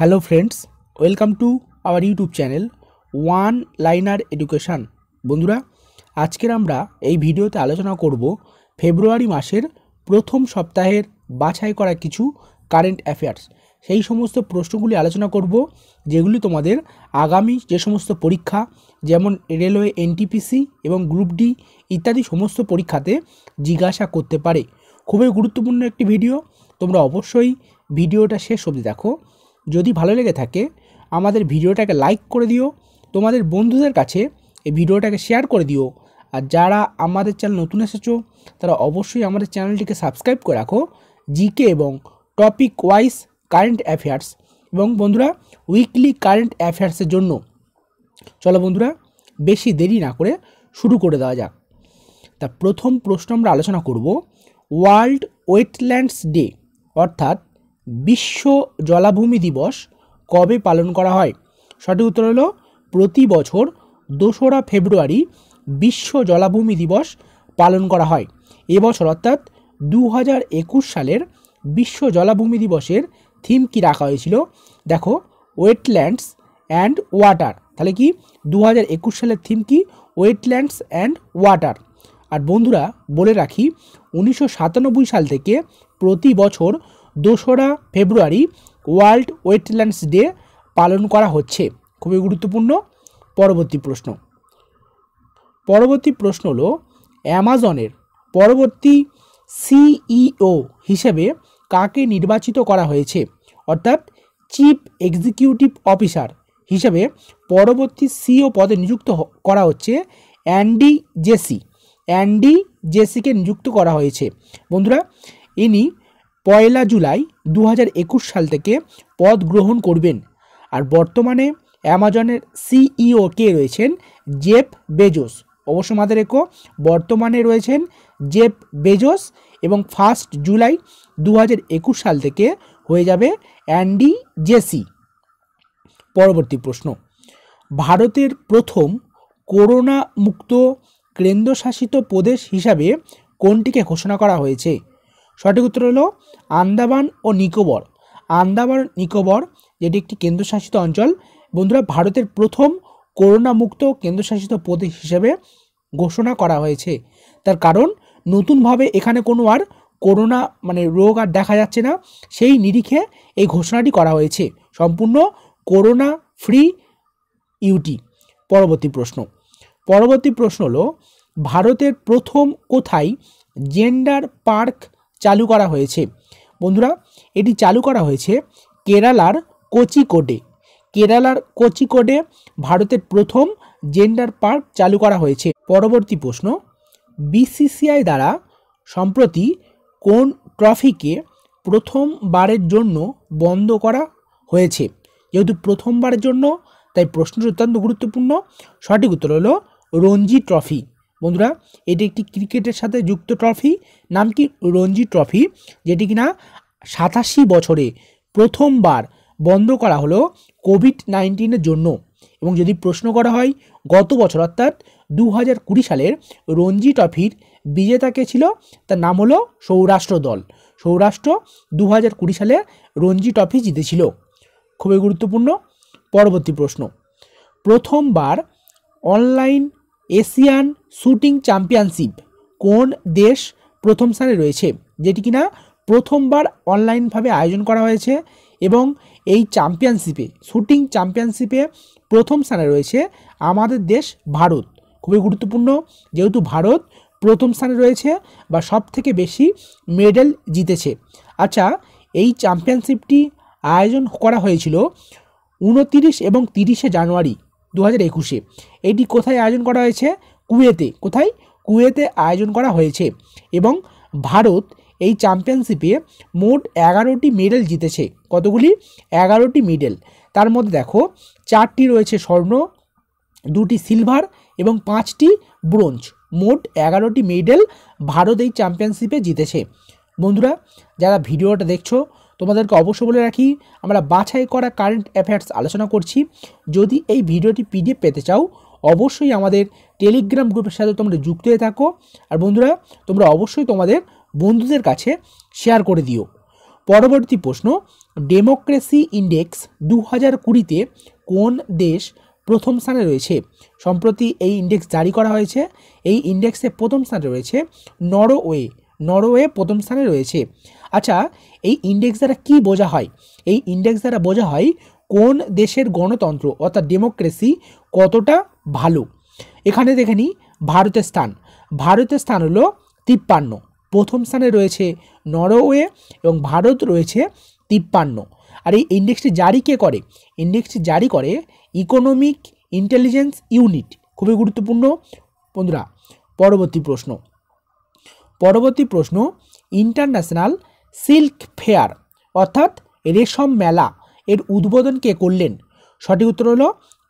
hello friends welcome to our YouTube channel one liner education বন্ধুরা আজকের আমরা এই ভিডিওতে আলোচনা করব ফেব্রুয়ারি মাসের প্রথম সপ্তাহের বাছাই করা কিছু কারেন্ট অ্যাফেয়ার্স সেই সমস্ত প্রশ্নগুলি আলোচনা করব যেগুলি তোমাদের আগামী যে সমস্ত পরীক্ষা যেমন রেলওয়ে এনটিপিসি এবং গ্রুপ ডি ইত্যাদি সমস্ত পরীক্ষাতে জিজ্ঞাসা করতে পারে খুবই গুরুত্বপূর্ণ একটি ভিডিও তোমরা অবশ্যই ভিডিওটা শেষ অবধি দেখো যদি ভালো লেগে থাকে আমাদের ভিডিওটাকে লাইক করে দিও তোমাদের বন্ধুদের কাছে এই ভিডিওটাকে শেয়ার করে দিও আর যারা আমাদের চ্যানেল নতুন এসেছো তারা অবশ্যই আমাদের চ্যানেলটিকে সাবস্ক্রাইব করে রাখো জিকে এবং টপিক ওয়াইজ কারেন্ট অ্যাফেয়ার্স এবং বন্ধুরা উইকলি কারেন্ট অ্যাফেয়ার্সের জন্য চলো বন্ধুরা বেশি দেরি না করে শুরু করে দেওয়া যাক তা প্রথম প্রশ্ন আমরা আলোচনা করব ওয়ার্ল্ড ওয়েটল্যান্ডস ডে অর্থাৎ বিশ্ব জলাভূমি দিবস কবে পালন করা হয় সঠিক উত্তর হলো প্রতি বছর দোসরা ফেব্রুয়ারি বিশ্ব জলাভূমি দিবস পালন করা হয় এবছর অর্থাৎ দু সালের বিশ্ব জলাভূমি দিবসের থিম কি রাখা হয়েছিল দেখো ওয়েটল্যান্ডস অ্যান্ড ওয়াটার তাহলে কি দু সালের থিম কি ওয়েটল্যান্ডস অ্যান্ড ওয়াটার আর বন্ধুরা বলে রাখি উনিশশো সাল থেকে প্রতি বছর দোসরা ফেব্রুয়ারি ওয়ার্ল্ড ওয়েটল্যান্ডস ডে পালন করা হচ্ছে খুবই গুরুত্বপূর্ণ পরবর্তী প্রশ্ন পরবর্তী প্রশ্ন হল অ্যামাজনের পরবর্তী সিইও হিসেবে কাকে নির্বাচিত করা হয়েছে অর্থাৎ চিফ এক্সিকিউটিভ অফিসার হিসেবে পরবর্তী সিও পদে নিযুক্ত করা হচ্ছে অ্যান্ডি জেসি অ্যান্ডি জেসিকে নিযুক্ত করা হয়েছে বন্ধুরা ইনি পয়লা জুলাই দু সাল থেকে পদ গ্রহণ করবেন আর বর্তমানে অ্যামাজনের সিইও কে রয়েছেন জেপ বেজোস অবশ্য মাদের রেখো বর্তমানে রয়েছেন জেপ বেজোস এবং ফার্স্ট জুলাই দু সাল থেকে হয়ে যাবে অ্যান্ডি জেসি পরবর্তী প্রশ্ন ভারতের প্রথম করোনা মুক্ত কেন্দ্রশাসিত প্রদেশ হিসাবে কোনটিকে ঘোষণা করা হয়েছে সঠিক উত্তর হলো আন্দামান ও নিকোবর আন্দামান নিকোবর যেটি একটি কেন্দ্রশাসিত অঞ্চল বন্ধুরা ভারতের প্রথম করোনামুক্ত কেন্দ্রশাসিত প্রদেশ হিসেবে ঘোষণা করা হয়েছে তার কারণ নতুনভাবে এখানে কোনো আর করোনা মানে রোগ আর দেখা যাচ্ছে না সেই নিরিখে এই ঘোষণাটি করা হয়েছে সম্পূর্ণ করোনা ফ্রি ইউটি পরবর্তী প্রশ্ন পরবর্তী প্রশ্ন হলো ভারতের প্রথম কোথায় জেন্ডার পার্ক চালু করা হয়েছে বন্ধুরা এটি চালু করা হয়েছে কেরালার কোচিকোডে কেরালার কোচিকোডে ভারতের প্রথম জেন্ডার পার্ক চালু করা হয়েছে পরবর্তী প্রশ্ন বিসিসিআই দ্বারা সম্প্রতি কোন ট্রফিকে প্রথমবারের জন্য বন্ধ করা হয়েছে যেহেতু প্রথমবারের জন্য তাই প্রশ্নটি অত্যন্ত গুরুত্বপূর্ণ সঠিক উত্তর হলো রঞ্জি ট্রফি বন্ধুরা এটি একটি ক্রিকেটের সাথে যুক্ত ট্রফি নাম কি রঞ্জি ট্রফি যেটি কিনা সাতাশি বছরে প্রথমবার বন্ধ করা হলো কোভিড নাইন্টিনের জন্য এবং যদি প্রশ্ন করা হয় গত বছর অর্থাৎ দু হাজার কুড়ি সালের রঞ্জি ট্রফির বিজেতাকে ছিল তার নাম হলো সৌরাষ্ট্র দল সৌরাষ্ট্র দু হাজার কুড়ি সালে রঞ্জি ট্রফি জিতেছিল খুবই গুরুত্বপূর্ণ পরবর্তী প্রশ্ন প্রথমবার অনলাইন এশিয়ান শ্যুটিং চ্যাম্পিয়নশিপ কোন দেশ প্রথম স্থানে রয়েছে যেটি কিনা প্রথমবার অনলাইনভাবে আয়োজন করা হয়েছে এবং এই চ্যাম্পিয়নশিপে শুটিং চ্যাম্পিয়নশিপে প্রথম স্থানে রয়েছে আমাদের দেশ ভারত খুবই গুরুত্বপূর্ণ যেহেতু ভারত প্রথম স্থানে রয়েছে বা সব থেকে বেশি মেডেল জিতেছে আচ্ছা এই চ্যাম্পিয়নশিপটি আয়োজন করা হয়েছিল উনতিরিশ এবং তিরিশে জানুয়ারি দু হাজার একুশে এটি কোথায় আয়োজন করা হয়েছে কুয়েতে কোথায় কুয়েতে আয়োজন করা হয়েছে এবং ভারত এই চ্যাম্পিয়নশিপে মোট এগারোটি মেডেল জিতেছে কতগুলি এগারোটি মেডেল তার মধ্যে দেখো চারটি রয়েছে স্বর্ণ দুটি সিলভার এবং পাঁচটি ব্রোঞ্জ মোট এগারোটি মেডেল ভারত এই চ্যাম্পিয়নশিপে জিতেছে বন্ধুরা যারা ভিডিওটা দেখছো তোমাদেরকে অবশ্য বলে রাখি আমরা বাছাই করা কারেন্ট অ্যাফেয়ার্স আলোচনা করছি যদি এই ভিডিওটি পিডিএফ পেতে চাও অবশ্যই আমাদের টেলিগ্রাম গ্রুপের সাথে তোমরা যুক্ত হয়ে থাকো আর বন্ধুরা তোমরা অবশ্যই তোমাদের বন্ধুদের কাছে শেয়ার করে দিও পরবর্তী প্রশ্ন ডেমোক্রেসি ইন্ডেক্স দু হাজার কুড়িতে কোন দেশ প্রথম স্থানে রয়েছে সম্প্রতি এই ইন্ডেক্স জারি করা হয়েছে এই ইন্ডেক্সে প্রথম স্থানে রয়েছে নরওয়ে নরওয়ে প্রথম স্থানে রয়েছে আচ্ছা এই ইন্ডেক্স দ্বারা কি বোঝা হয় এই ইন্ডেক্স দ্বারা বোঝা হয় কোন দেশের গণতন্ত্র অর্থাৎ ডেমোক্রেসি কতটা ভালো এখানে দেখে নিই ভারতের স্থান ভারতের স্থান হলো তিপ্পান্ন প্রথম স্থানে রয়েছে নরওয়ে এবং ভারত রয়েছে তিপ্পান্ন আর এই ইন্ডেক্সটি জারি কে করে ইন্ডেক্সটি জারি করে ইকোনমিক ইন্টেলিজেন্স ইউনিট খুবই গুরুত্বপূর্ণ বন্ধুরা পরবর্তী প্রশ্ন পরবর্তী প্রশ্ন ইন্টারন্যাশনাল সিল্ক ফেয়ার অর্থাৎ রেশম মেলা এর উদ্বোধন কে করলেন সঠিক উত্তর হলো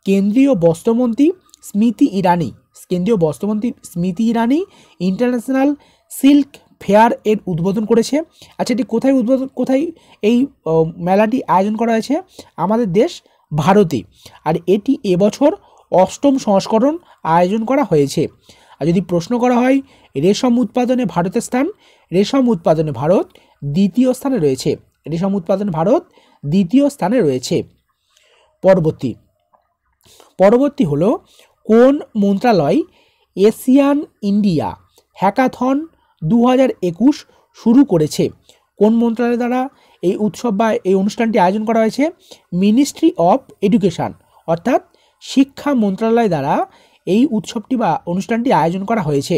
কেন্দ্রীয় বস্ত্রমন্ত্রী স্মৃতি ইরানি কেন্দ্রীয় বস্ত্রমন্ত্রী স্মৃতি ইরানি ইন্টারন্যাশনাল সিল্ক ফেয়ার এর উদ্বোধন করেছে আচ্ছা এটি কোথায় উদ্বোধন কোথায় এই মেলাটি আয়োজন করা হয়েছে আমাদের দেশ ভারতে আর এটি এবছর অষ্টম সংস্করণ আয়োজন করা হয়েছে আর যদি প্রশ্ন করা হয় রেশম উৎপাদনে ভারতের স্থান রেশম উৎপাদনে ভারত দ্বিতীয় স্থানে রয়েছে রেশম উৎপাদন ভারত দ্বিতীয় স্থানে রয়েছে পরবর্তী পরবর্তী হলো কোন মন্ত্রালয় এশিয়ান ইন্ডিয়া হ্যাকাথন দু শুরু করেছে কোন মন্ত্রণালয় দ্বারা এই উৎসব বা এই অনুষ্ঠানটি আয়োজন করা হয়েছে মিনিস্ট্রি অফ এডুকেশান অর্থাৎ শিক্ষা মন্ত্রণালয় দ্বারা এই উৎসবটি বা অনুষ্ঠানটি আয়োজন করা হয়েছে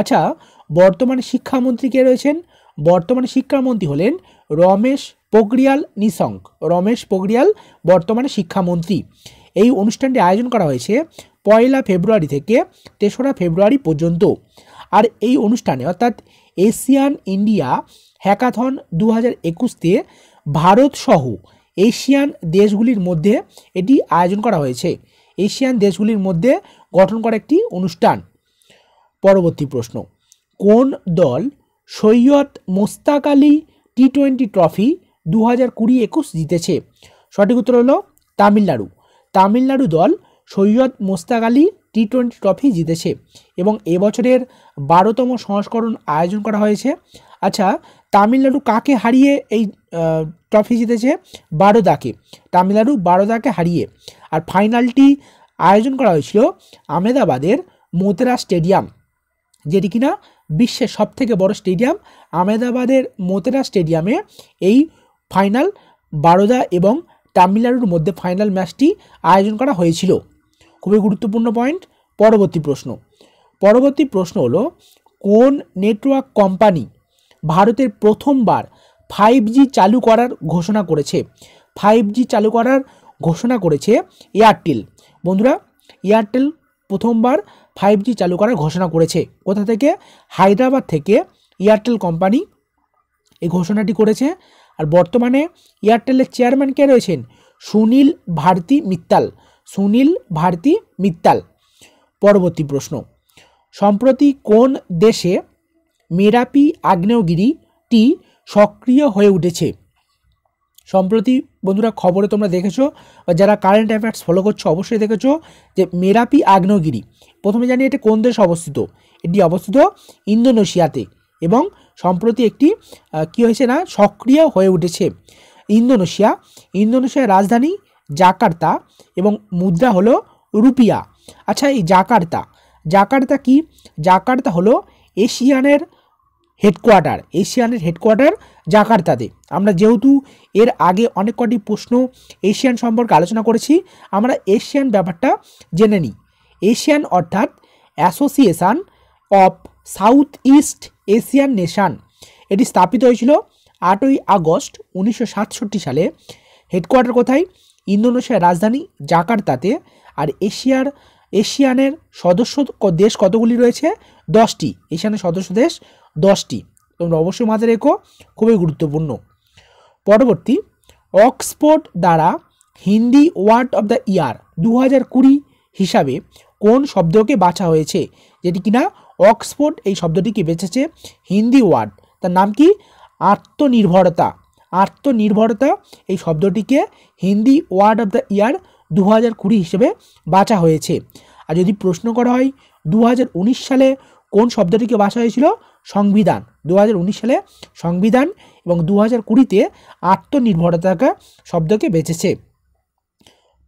আচ্ছা বর্তমানে শিক্ষামন্ত্রী কে রয়েছেন বর্তমানে শিক্ষামন্ত্রী হলেন রমেশ পোগরিয়াল নিসঙ্ক রমেশ পোগরিয়াল বর্তমানে শিক্ষামন্ত্রী এই অনুষ্ঠানটি আয়োজন করা হয়েছে পয়লা ফেব্রুয়ারি থেকে তেসরা ফেব্রুয়ারি পর্যন্ত আর এই অনুষ্ঠানে অর্থাৎ এশিয়ান ইন্ডিয়া হ্যাকাথন দু হাজার ভারত ভারতসহ এশিয়ান দেশগুলির মধ্যে এটি আয়োজন করা হয়েছে এশিয়ান দেশগুলির মধ্যে গঠন করা একটি অনুষ্ঠান পরবর্তী প্রশ্ন কোন দল Syed Mushtaq Ali T twenty trophy দু হাজার কুড়ি একুশ জিতেছে সঠিক উত্তর হলো তামিলনাড়ু তামিলনাড়ু দল Syed Mushtaq Ali T twenty trophy জিতেছে এবং এবছরের বারোতম সংস্করণ আয়োজন করা হয়েছে আচ্ছা তামিলনাড়ু কাকে হারিয়ে এই ট্রফি জিতেছে বারোদাকে তামিলনাড়ু বারোদাকে হারিয়ে আর ফাইনালটি আয়োজন করা হয়েছিল আমেদাবাদের মোতেরা স্টেডিয়াম যেটি কিনা বিশ্বের সবথেকে বড় স্টেডিয়াম আহমেদাবাদের মোতেরা স্টেডিয়ামে এই ফাইনাল বারোদা এবং তামিলনাড়ুর মধ্যে ফাইনাল ম্যাচটি আয়োজন করা হয়েছিল খুবই গুরুত্বপূর্ণ পয়েন্ট পরবর্তী প্রশ্ন পরবর্তী প্রশ্ন হলো কোন নেটওয়ার্ক কোম্পানি ভারতের প্রথমবার ফাইভ জি চালু করার ঘোষণা করেছে ফাইভ জি চালু করার ঘোষণা করেছে এয়ারটেল বন্ধুরা এয়ারটেল প্রথমবার ফাইভ জি চালু করার ঘোষণা করেছে কোথা থেকে হায়দ্রাবাদ থেকে এয়ারটেল কোম্পানি এই ঘোষণাটি করেছে আর বর্তমানে এয়ারটেলের চেয়ারম্যান কে রয়েছেন সুনীল ভারতী মিত্তাল সুনীল ভারতী মিত্তাল পরবর্তী প্রশ্ন সম্প্রতি কোন দেশে মেরাপি আগ্নেয়গিরিটি সক্রিয় হয়ে উঠেছে সম্প্রতি বন্ধুরা খবরে তোমরা দেখেছো বা যারা কারেন্ট অ্যাফেয়ার্স ফলো করছো অবশ্যই দেখেছো যে মেরাপি আগ্নেয়গিরি প্রথমে জানি এটা কোন দেশে অবস্থিত এটি অবস্থিত ইন্দোনেশিয়াতে এবং সম্প্রতি একটি কি হয়েছে না সক্রিয় হয়ে উঠেছে ইন্দোনেশিয়া ইন্দোনেশিয়ার রাজধানী জাকার্তা এবং মুদ্রা হলো রুপিয়া আচ্ছা এই জাকার্তা জাকার্তা কি জাকার্তা হলো এশিয়ানের হেডকোয়ার্টার এশিয়ানের হেডকোয়ার্টার জাকার্তাতে আমরা যেহেতু এর আগে অনেক কটি প্রশ্ন এশিয়ান সম্পর্কে আলোচনা করেছি আমরা এশিয়ান ব্যাপারটা জেনে নিই এশিয়ান অর্থাৎ association of south east Asian nation এটি স্থাপিত হয়েছিল আটই আগস্ট উনিশশো সালে হেডকোয়ার্টার কোথায় ইন্দোনেশিয়ার রাজধানী জাকার্তাতে আর এশিয়ার এশিয়ানের সদস্য দেশ কতগুলি রয়েছে দশটি এশিয়ানের সদস্য দেশ দশটি তোমরা অবশ্যই মাথায় রেখো খুবই গুরুত্বপূর্ণ পরবর্তী অক্সফোর্ড দ্বারা Hindi word of the year দু হাজার কুড়ি হিসাবে কোন শব্দকে বাছা হয়েছে যেটি কিনা অক্সফোর্ড এই শব্দটিকে বেছেছে হিন্দি ওয়ার্ড তার নাম কি আত্মনির্ভরতা আত্মনির্ভরতা এই শব্দটিকে Hindi word of the year দু হাজার কুড়ি হিসেবে বাছা হয়েছে আর যদি প্রশ্ন করা হয় দু সালে কোন শব্দটিকে বাছা হয়েছিল সংবিধান দু সালে সংবিধান এবং দু হাজার কুড়িতে আত্মনির্ভরতাকে শব্দকে বেঁচেছে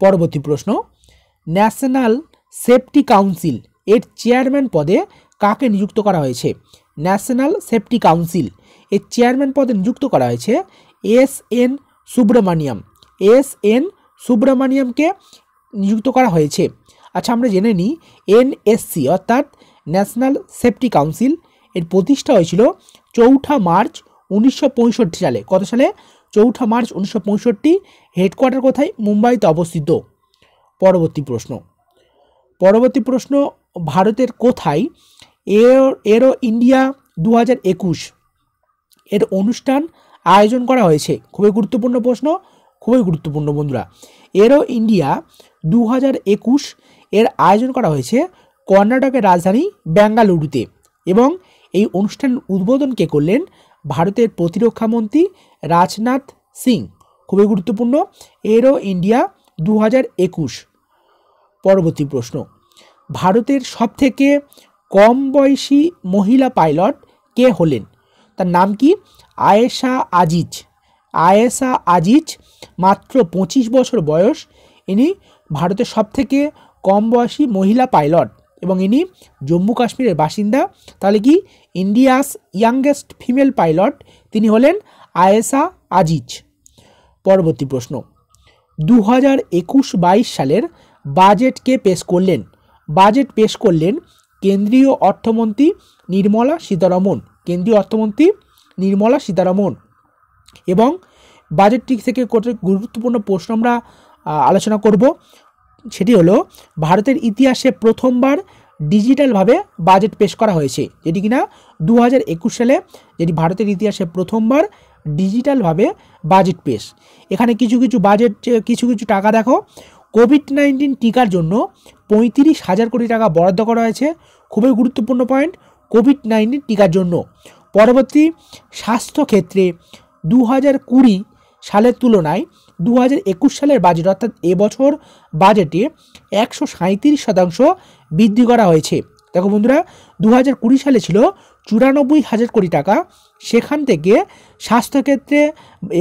পরবর্তী প্রশ্ন ন্যাশনাল সেফটি কাউন্সিল এর চেয়ারম্যান পদে কাকে নিযুক্ত করা হয়েছে ন্যাশনাল সেফটি কাউন্সিল এর চেয়ারম্যান পদে নিযুক্ত করা হয়েছে S N Subramaniam S N সুব্রমানিয়ামকে নিযুক্ত করা হয়েছে আচ্ছা আমরা জেনে নিই এনএসসি অর্থাৎ ন্যাশনাল সেফটি কাউন্সিল এর প্রতিষ্ঠা হয়েছিল চৌঠা মার্চ উনিশশো সালে কত সালে চৌঠা মার্চ উনিশশো পঁয়ষট্টি হেডকোয়ার্টার কোথায় মুম্বাইতে অবস্থিত পরবর্তী প্রশ্ন পরবর্তী প্রশ্ন ভারতের কোথায় এরো এরো ইন্ডিয়া দু এর অনুষ্ঠান আয়োজন করা হয়েছে খুবই গুরুত্বপূর্ণ প্রশ্ন খুবই গুরুত্বপূর্ণ বন্ধুরা এরো ইন্ডিয়া দু এর আয়োজন করা হয়েছে কর্ণাটকের রাজধানী বেঙ্গালুরুতে এবং এই অনুষ্ঠানের উদ্বোধন কে করলেন ভারতের প্রতিরক্ষা মন্ত্রী রাজনাথ সিং খুবই গুরুত্বপূর্ণ এরো ইন্ডিয়া দু পরবর্তী প্রশ্ন ভারতের সবথেকে কম বয়সী মহিলা পাইলট কে হলেন তার নাম কি আয়েশা আজিজ আয়েশা আজিজ মাত্র ২৫ বছর বয়স ইনি ভারতের সবথেকে কম বয়সী মহিলা পাইলট এবং ইনি জম্মু কাশ্মীরের বাসিন্দা তাহলে কি ইন্ডিয়াস ইয়াংগেস্ট ফিমেল পাইলট তিনি হলেন আয়েসা আজিজ পরবর্তী প্রশ্ন দু হাজার একুশ বাইশ সালের বাজেটকে পেশ করলেন বাজেট পেশ করলেন কেন্দ্রীয় অর্থমন্ত্রী নির্মলা সীতারমন কেন্দ্রীয় অর্থমন্ত্রী নির্মলা সীতারমন এবং বাজেটটি থেকে কত গুরুত্বপূর্ণ প্রশ্ন আমরা আলোচনা করব সেটি হলো ভারতের ইতিহাসে প্রথমবার ডিজিটালভাবে বাজেট পেশ করা হয়েছে যেটি কিনা দু হাজার সালে যেটি ভারতের ইতিহাসে প্রথমবার ডিজিটালভাবে বাজেট পেশ এখানে কিছু কিছু বাজেট কিছু কিছু টাকা দেখো কোভিড নাইন্টিন টিকার জন্য পঁয়ত্রিশ হাজার কোটি টাকা বরাদ্দ করা হয়েছে খুবই গুরুত্বপূর্ণ পয়েন্ট কোভিড নাইন্টিন টিকার জন্য পরবর্তী স্বাস্থ্যক্ষেত্রে দু হাজার কুড়ি সালের তুলনায় দু সালের বাজেট অর্থাৎ এবছর বাজেটে একশো সাঁত্রিশ শতাংশ বৃদ্ধি করা হয়েছে দেখো বন্ধুরা দু সালে ছিল চুরানব্বই হাজার কোটি টাকা সেখান থেকে স্বাস্থ্যক্ষেত্রে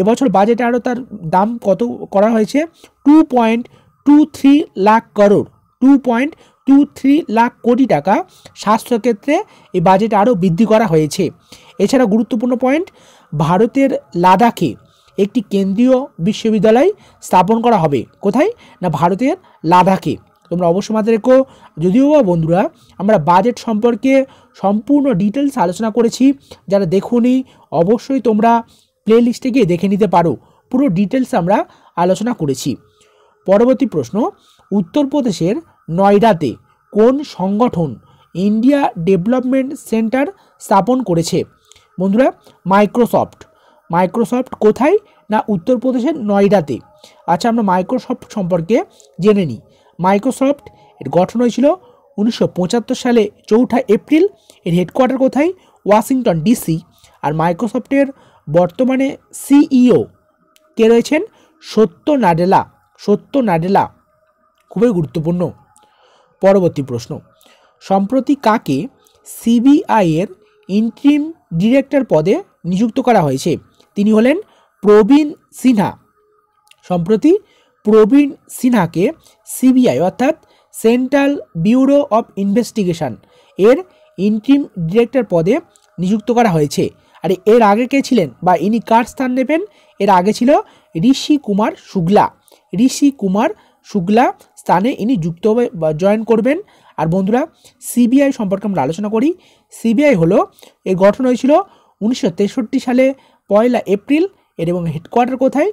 এবছর বাজেটে আরও তার দাম কত করা হয়েছে two point two three lakh crore two point two three lakh কোটি টাকা স্বাস্থ্যক্ষেত্রে এই বাজেট আরও বৃদ্ধি করা হয়েছে এছাড়া গুরুত্বপূর্ণ পয়েন্ট ভারতের লাদাখে একটি কেন্দ্রীয় বিশ্ববিদ্যালয় স্থাপন করা হবে কোথায় না ভারতের লাদাখে তোমরা অবশ্যই মাথায় রেখো যদিও বা বন্ধুরা আমরা বাজেট সম্পর্কে সম্পূর্ণ ডিটেলস আলোচনা করেছি যারা দেখুনি অবশ্যই তোমরা প্লেলিস্টে গিয়ে দেখে নিতে পারো পুরো ডিটেলস আমরা আলোচনা করেছি পরবর্তী প্রশ্ন উত্তরপ্রদেশের নয়ডাতে কোন সংগঠন ইন্ডিয়া ডেভেলপমেন্ট সেন্টার স্থাপন করেছে বন্ধুরা মাইক্রোসফট মাইক্রোসফট কোথায় না উত্তরপ্রদেশের নয়ডাতে আচ্ছা আমরা মাইক্রোসফট সম্পর্কে জেনে নিই মাইক্রোসফট এর গঠন হয়েছিল উনিশশো সালে চৌঠা এপ্রিল এর হেডকোয়ার্টার কোথায় ওয়াশিংটন ডিসি আর মাইক্রোসফটের বর্তমানে সিইও e কে রয়েছেন সত্য নাডেলা সত্য নাডেলা খুবই গুরুত্বপূর্ণ পরবর্তী প্রশ্ন সম্প্রতি কাকে সিবিআইয়ের ইন্ট্রিম ডিরেক্টর পদে নিযুক্ত করা হয়েছে তিনি হলেন প্রবীণ সিনহা সম্প্রতি প্রবীণ সিনহাকে সিবিআই অর্থাৎ সেন্ট্রাল ব্যুরো অফ ইনভেস্টিগেশন এর ইন্ট্রিম ডিরেক্টর পদে নিযুক্ত করা হয়েছে আর এর আগে কে ছিলেন বা ইনি কার স্থান নেবেন এর আগে ছিল ঋষি কুমার শুক্লা ঋষি কুমার শুক্লা স্থানে ইনি যুক্ত হবে জয়েন করবেন আর বন্ধুরা সিবিআই সম্পর্কে আমরা আলোচনা করি সিবিআই হলো এর গঠন হয়েছিল উনিশশো সালে পয়লা এপ্রিল এর এবং হেডকোয়ার্টার কোথায়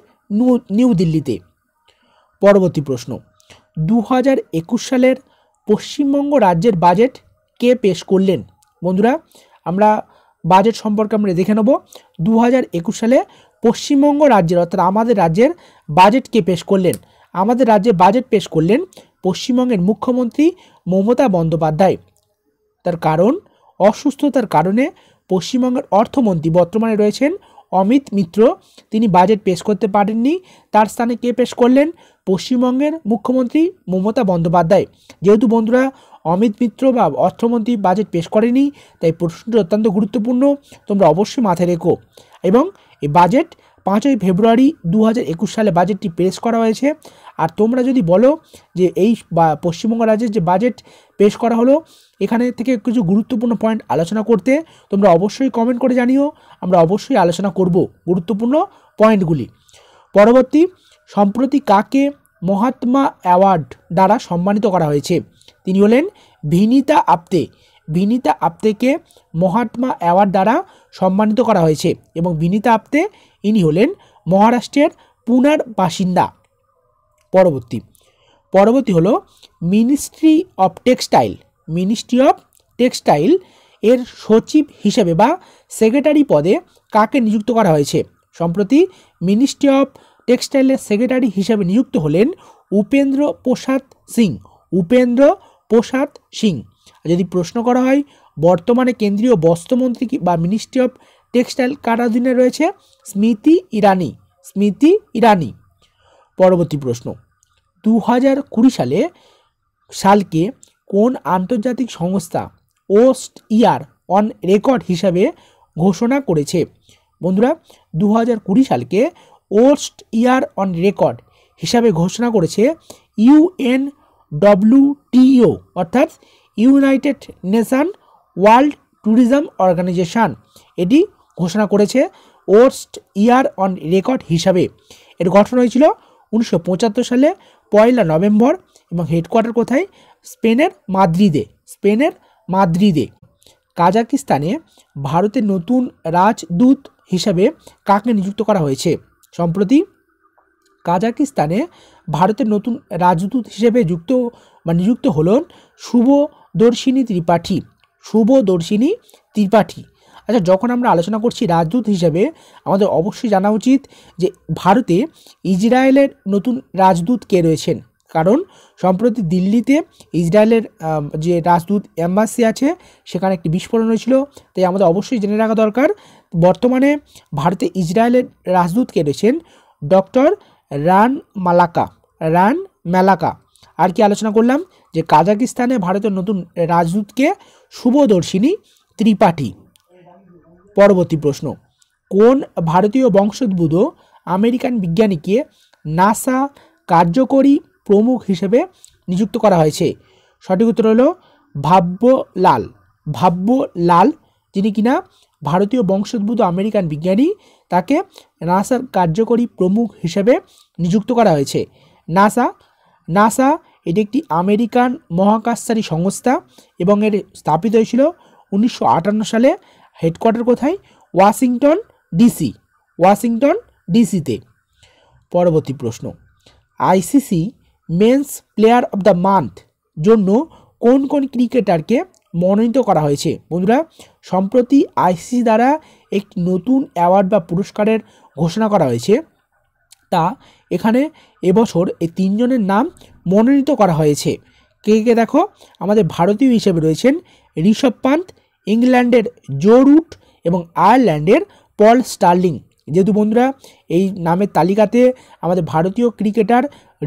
নিউ দিল্লিতে পরবর্তী প্রশ্ন দু সালের পশ্চিমবঙ্গ রাজ্যের বাজেট কে পেশ করলেন বন্ধুরা আমরা বাজেট সম্পর্কে আমরা দেখে নেব দু সালে পশ্চিমবঙ্গ রাজ্যের অর্থাৎ আমাদের রাজ্যের বাজেট কে পেশ করলেন আমাদের রাজ্যে বাজেট পেশ করলেন পশ্চিমবঙ্গের মুখ্যমন্ত্রী মমতা বন্দ্যোপাধ্যায় তার কারণ অসুস্থতার কারণে পশ্চিমবঙ্গের অর্থমন্ত্রী বর্তমানে রয়েছেন অমিত মিত্র তিনি বাজেট পেশ করতে পারেননি তার স্থানে কে পেশ করলেন পশ্চিমবঙ্গের মুখ্যমন্ত্রী মমতা বন্দ্যোপাধ্যায় যেহেতু বন্ধুরা অমিত মিত্র বা অর্থমন্ত্রী বাজেট পেশ করেনি তাই প্রশ্নটি অত্যন্ত গুরুত্বপূর্ণ তোমরা অবশ্যই মাথায় রেখো এবং এই বাজেট পাঁচই ফেব্রুয়ারি দু সালে বাজেটটি পেশ করা হয়েছে আর তোমরা যদি বলো যে এই পশ্চিমবঙ্গ রাজ্যের যে বাজেট পেশ করা হলো এখানে থেকে কিছু গুরুত্বপূর্ণ পয়েন্ট আলোচনা করতে তোমরা অবশ্যই কমেন্ট করে জানিও আমরা অবশ্যই আলোচনা করব গুরুত্বপূর্ণ পয়েন্টগুলি পরবর্তী সম্প্রতি কাকে মহাত্মা অ্যাওয়ার্ড দ্বারা সম্মানিত করা হয়েছে তিনি হলেন ভিনিতা আপ্তে ভিনিতা আপ্তেকে মহাত্মা অ্যাওয়ার্ড দ্বারা সম্মানিত করা হয়েছে এবং ভিনিতা আপ্তে ইনি হলেন মহারাষ্ট্রের পুনার বাসিন্দা পরবর্তী পরবর্তী হলো ministry of textile ministry of textile এর সচিব হিসেবে বা সেক্রেটারি পদে কাকে নিযুক্ত করা হয়েছে সম্প্রতি মিনিস্ট্রি অফ টেক্সটাইলের সেক্রেটারি হিসেবে নিযুক্ত হলেন উপেন্দ্র প্রসাদ সিং উপেন্দ্র প্রসাদ সিং যদি প্রশ্ন করা হয় বর্তমানে কেন্দ্রীয় বস্ত্রমন্ত্রী বা মিনিস্ট্রি অফ টেক্সটাইল কার অধীনে রয়েছে স্মৃতি ইরানি স্মৃতি ইরানি পরবর্তী প্রশ্ন দু হাজার কুড়ি সালে সালকে কোন আন্তর্জাতিক সংস্থা ওস্ট ইয়ার অন রেকর্ড হিসাবে ঘোষণা করেছে বন্ধুরা দু হাজার কুড়ি সালকে ওস্ট ইয়ার অন রেকর্ড হিসাবে ঘোষণা করেছে ইউএন ডব্লিউটিও অর্থাৎ united nation world tourism organisation এটি ঘোষণা করেছে ওস্ট ইয়ার অন রেকর্ড হিসাবে এর গঠন হয়েছিল উনিশশো সালে পয়লা নভেম্বর এবং হেডকোয়ার্টার কোথায় স্পেনের মাদ্রিদে স্পেনের মাদ্রিদে কাজাকিস্তানে ভারতের নতুন রাজদূত হিসাবে কাকে নিযুক্ত করা হয়েছে সম্প্রতি কাজাকিস্তানে ভারতের নতুন রাজদূত হিসেবে যুক্ত বা নিযুক্ত হলেন শুভদর্শিনী ত্রিপাঠী শুভদর্শিনী ত্রিপাঠী আচ্ছা যখন আমরা আলোচনা করছি রাজদূত হিসেবে আমাদের অবশ্যই জানা উচিত যে ভারতে ইসরায়েলের নতুন রাজদূত কে রয়েছেন কারণ সম্প্রতি দিল্লিতে ইসরায়েলের যে রাজদূত অ্যাম্বাসি আছে সেখানে একটি বিস্ফোরণ হয়েছিল তাই আমাদের অবশ্যই জেনে রাখা দরকার বর্তমানে ভারতে ইসরায়েলের রাজদূত কে রয়েছেন doctor Ron Malka Ron Malka আর কি আলোচনা করলাম যে কাজাকিস্তানে ভারতের নতুন রাজদূতকে শুভদর্শিনী ত্রিপাঠী পরবর্তী প্রশ্ন কোন ভারতীয় বংশোদ্ভূত আমেরিকান বিজ্ঞানীকে নাসা কার্যকরী প্রমুখ হিসেবে নিযুক্ত করা হয়েছে সঠিক উত্তর হল ভাব্যলাল ভাব্যলাল যিনি কিনা ভারতীয় বংশোদ্ভূত আমেরিকান বিজ্ঞানী তাকে নাসার কার্যকরী প্রমুখ হিসেবে নিযুক্ত করা হয়েছে নাসা নাসা এটি একটি আমেরিকান মহাকাশচারী সংস্থা এবং এর স্থাপিত হয়েছিল উনিশশো সালে হেডকোয়ার্টার কোথায় ওয়াশিংটন ডিসি ওয়াশিংটন ডিসিতে পরবর্তী প্রশ্ন ICC men's player of the month জন্য কোন কোন ক্রিকেটারকে মনোনীত করা হয়েছে বন্ধুরা সম্প্রতি আইসিসি দ্বারা একটি নতুন অ্যাওয়ার্ড বা পুরস্কারের ঘোষণা করা হয়েছে তা এখানে এবছর এই তিনজনের নাম মনোনীত করা হয়েছে কে কে দেখো আমাদের ভারতীয় হিসেবে রয়েছেন ঋষভ পান্থ ইংল্যান্ডের জো রুট এবং আয়ারল্যান্ডের পল স্টার্লিং যেহেতু বন্ধুরা এই নামের তালিকাতে আমাদের ভারতীয় ক্রিকেটার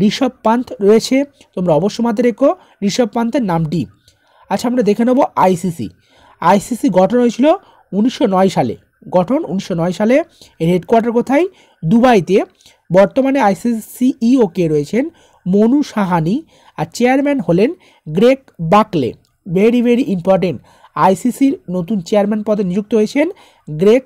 ঋষভ পান্থ রয়েছে তোমরা অবশ্য মাথায় রেখো ঋষভ পান্থের নামটি আচ্ছা আমরা দেখে নেব আইসিসি আইসিসি গঠন হয়েছিল উনিশশো সালে গঠন উনিশশো সালে এর হেডকোয়ার্টার কোথায় দুবাইতে বর্তমানে আইসিসিইও কে রয়েছেন মনু সাহানি আর চেয়ারম্যান হলেন Greg Barclay very very important আইসিসির নতুন চেয়ারম্যান পদে নিযুক্ত হয়েছেন গ্রেগ